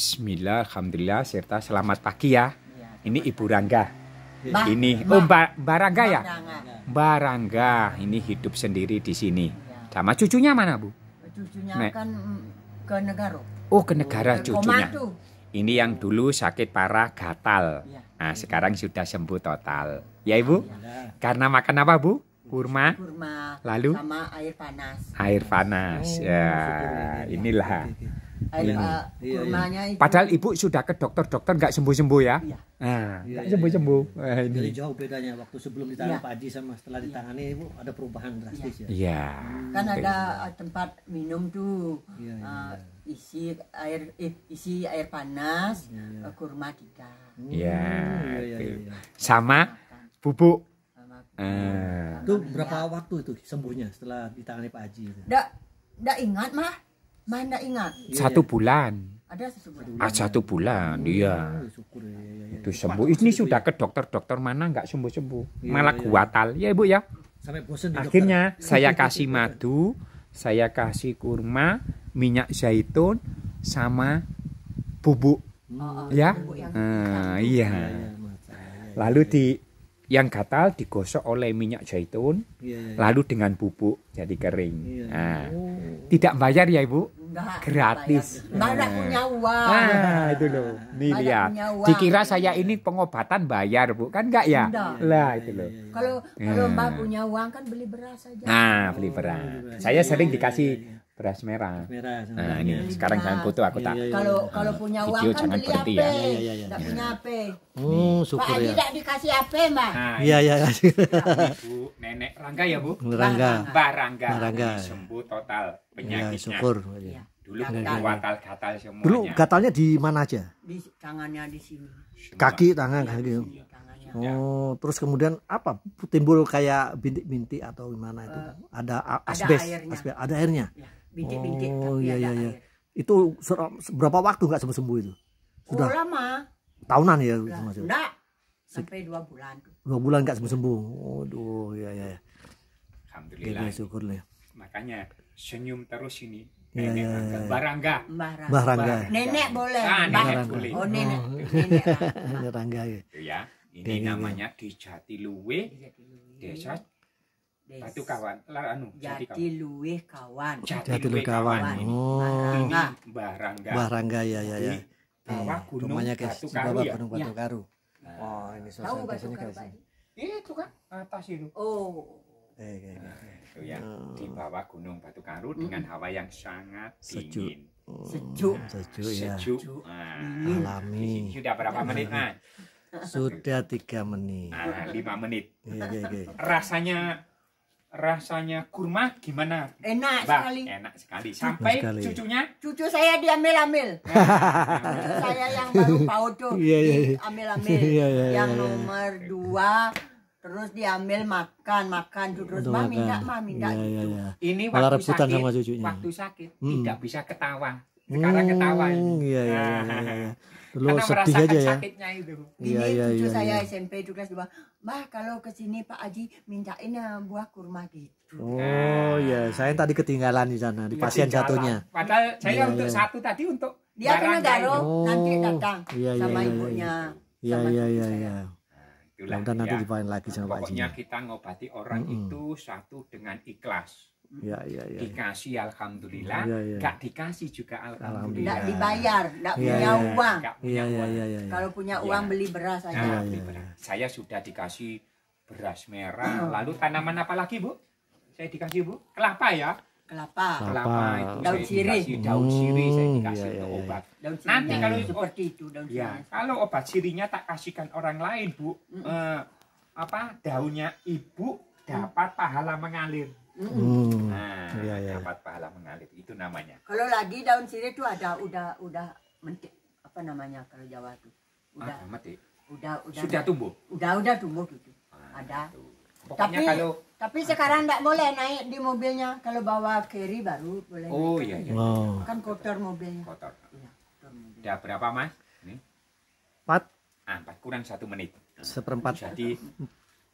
Bismillah, Alhamdulillah, serta selamat pagi ya. Iya, ini Ibu Rangga. Iya. ini oh ba Barangga ya. Barangga ini hidup sendiri di sini. Iya. Sama cucunya mana Bu? Cucunya Nek. kan mm, ke negara. Oh ke negara cucunya. Ini yang dulu sakit parah gatal. Nah sekarang sudah sembuh total. Ya Ibu? Karena makan apa Bu? kurma, kurma lalu sama air panas air panas oh, ya inilah air iya. Eh, iya, iya. Padahal ibu sudah ke dokter-dokter nggak sembuh-sembuh ya? Iya. Nah, iya, iya, iya, sembuh-sembuh. Iya. Nah, ini. jauh bedanya waktu sebelum ditangani iya. Pak Haji sama setelah ditangani iya. ibu ada perubahan drastis ya? Iya. Hmm. Kan ada eh, tempat minum tuh. Iya, iya. Uh, isi air isi air panas, iya. kurma tiga. Iya. Hmm. Iya, iya, iya. Gitu. Sama bubuk. Sama bubuk. Uh. berapa waktu itu sembuhnya setelah ditangani Pak Haji? Nggak nggak ingat mah. Mana ingat? Iya, satu iya. bulan. Ada satu bulan. Ah, satu bulan, iya. iya. Itu sembuh. Ini sudah ke dokter-dokter mana nggak sembuh-sembuh. Malah guatal. Ya, Ibu ya. Sampai bosan Akhirnya saya kasih madu, saya kasih kurma, minyak zaitun sama bubuk. Oh, ya. Bubuk yang... ah, iya. Lalu di yang gatal digosok oleh minyak zaitun yeah, yeah. Iya. lalu dengan bubuk jadi kering. Yeah. Nah, oh. tidak bayar ya Ibu? Enggak, gratis. Enggak nah. punya uang. Nah, itu loh. Nih lihat. Dikira saya ini pengobatan bayar, Bu. Kan enggak ya? Enggak. Lah, itu loh. Iya, iya, kalau kalau nah. Mbak punya uang kan beli beras aja. Nah, oh, beli beras. saya sering dikasih beras merah. Beras Merah. Nah, ini ya. sekarang iya. jangan foto aku iya, tak. Kalau ya. kalau punya uang video kan jangan beli HP. Ya. Oh, ya, ya, Tidak punya HP. Oh, syukur Pak ya. Pak tidak dikasih HP, Mbak. Nah, iya iya. Bu Nenek Rangga ya, Bu? Rangga. Mbak Rangga. Mbak Rangga. Sembuh total penyakitnya. Ya, syukur. Ya. Dulu gatal-gatal semuanya. Dulu gatalnya di mana aja? Di tangannya di sini. Kaki, tangan, kaki. Ya, Oh, ya. terus kemudian apa? Timbul kayak bintik-bintik atau gimana itu? Uh, ada asbes, ada airnya. Asbes, ada airnya. Ya bintik-bintik oh iya, iya iya iya itu berapa waktu nggak sembuh sembuh itu sudah oh, lama tahunan ya Sudah. sampai dua bulan dua bulan nggak sembuh sembuh oh iya, iya, ya ya alhamdulillah ya, syukur lah makanya senyum terus ini Nenek ya, ya, ya. Barangga. Barangga. Barangga. Nenek boleh. Ah, nenek Barangga. boleh. Oh, nenek. Oh. Nenek Nenek. Ya. ya. Ini Nenek. namanya ya. di Jatiluwe, Desa Batu kawan, lar anu. Jadi luweh kawan. jadi jati luweh kawan. kawan. Oh. Ini Barangga. Barangga ya ya ya. Bawah eh, gunung Rumahnya guys, Batu Karu Bawah ya? Gunung Batu ya. Karu. Nah. Oh, ini batu karu iya Itu kan atas itu. Oh. Eh, eh, eh. Itu ya di oh. bawah gunung Batu Karu hmm. dengan hawa yang sangat Sejuk. dingin. Hmm. Sejuk. sejuk ya. Sejuk. Nah. alami. Sudah berapa menit, Mas? Sudah tiga menit. Ah, lima menit. Iya, iya, iya. Rasanya rasanya kurma gimana? Enak bah, sekali. Enak sekali. Sampai sekali. cucunya? Cucu saya diambil ambil Nah, saya yang baru paut tuh yeah, yeah, yeah. ambil-amil. Yeah, yeah, yeah, yang iya, iya. nomor dua terus diambil makan makan terus Untuk mami enggak mami enggak Ini Malah waktu sakit, sama cucunya. waktu sakit hmm. tidak bisa ketawa sekarang hmm, ketawa iya iya, iya, iya. Lu Karena sedih aja ya. Sakitnya itu. Iya, ini iya, iya, iya, saya iya. SMP SMP juga sudah, Mbah kalau ke sini Pak Haji mintain eh, buah kurma gitu." Oh, nah. iya, saya tadi ketinggalan di sana di pasien satunya. Padahal saya ya, untuk ya. satu tadi untuk dia kena garuk oh, nanti datang ya, iya, sama ya, ibunya. Iya, iya, iya, iya. Nah, itulah. Ya. nanti dipain lagi sama Pak Haji. Pokoknya kita ngobati orang mm -hmm. itu satu dengan ikhlas. Hmm. Ya, ya, ya. Dikasih alhamdulillah, ya, ya, ya. gak dikasih juga alhamdulillah. Gak dibayar, gak ya, punya ya. ya. uang. Gak ya, punya ya, uang. Ya, ya, ya. Kalau punya uang ya. beli beras aja. Nah, ya, Ya, Saya sudah dikasih beras merah. Oh. Lalu tanaman apa lagi, Bu? Saya dikasih, Bu? Kelapa ya? Kelapa. Kelapa itu daun sirih. daun sirih saya hmm, dikasih untuk ya, ya, obat. Daun sirih. Nanti kalau ya. seperti itu daun sirih. Ya, kalau obat sirinya tak kasihkan orang lain, Bu. -mm. Eh, apa daunnya ibu dapat pahala mengalir. Hmm. Nah, ya, ya. dapat pahala mengalir. Itu namanya. Kalau lagi daun sirih itu ada udah udah mentik apa namanya kalau Jawa tuh. Udah ah, mati. Udah udah sudah tumbuh. Udah udah tumbuh gitu. Ah, ada. Itu. tapi kalau tapi sekarang tidak boleh naik di mobilnya. Kalau bawa keri baru boleh. Oh naik. iya iya. Wow. Kan kotor mobilnya. Kotor. Iya. Udah berapa mas? Ini. Empat. Ah, empat kurang satu menit. Seperempat. Jadi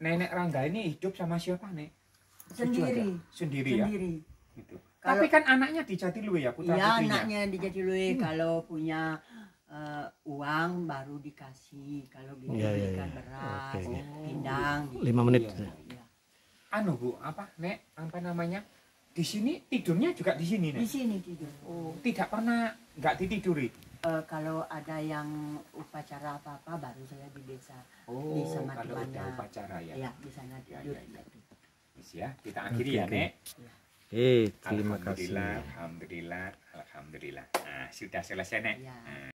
nenek Rangga ini hidup sama siapa nek? sendiri sendiri, ya sendiri. Gitu. Kalo, tapi kan anaknya di Jatiluwe ya putra iya, putrinya anaknya di Jatiluwe hmm. kalau punya uh, uang baru dikasih kalau gitu ya, ya, ya. beras okay. pindang gitu. lima menit iya, iya. anu bu apa nek apa namanya di sini tidurnya juga di sini nek di sini tidur oh tidak pernah nggak ditiduri uh, kalau ada yang upacara apa apa baru saya di desa oh, ya. iya, di sana kalau upacara ya, ya di sana tidur ya, ya, ya habis ya. Kita akhiri okay, ya, Nek. Eh, terima alhamdulillah, kasih. Alhamdulillah, alhamdulillah, alhamdulillah. Nah, sudah selesai, Nek. Ya. Nah.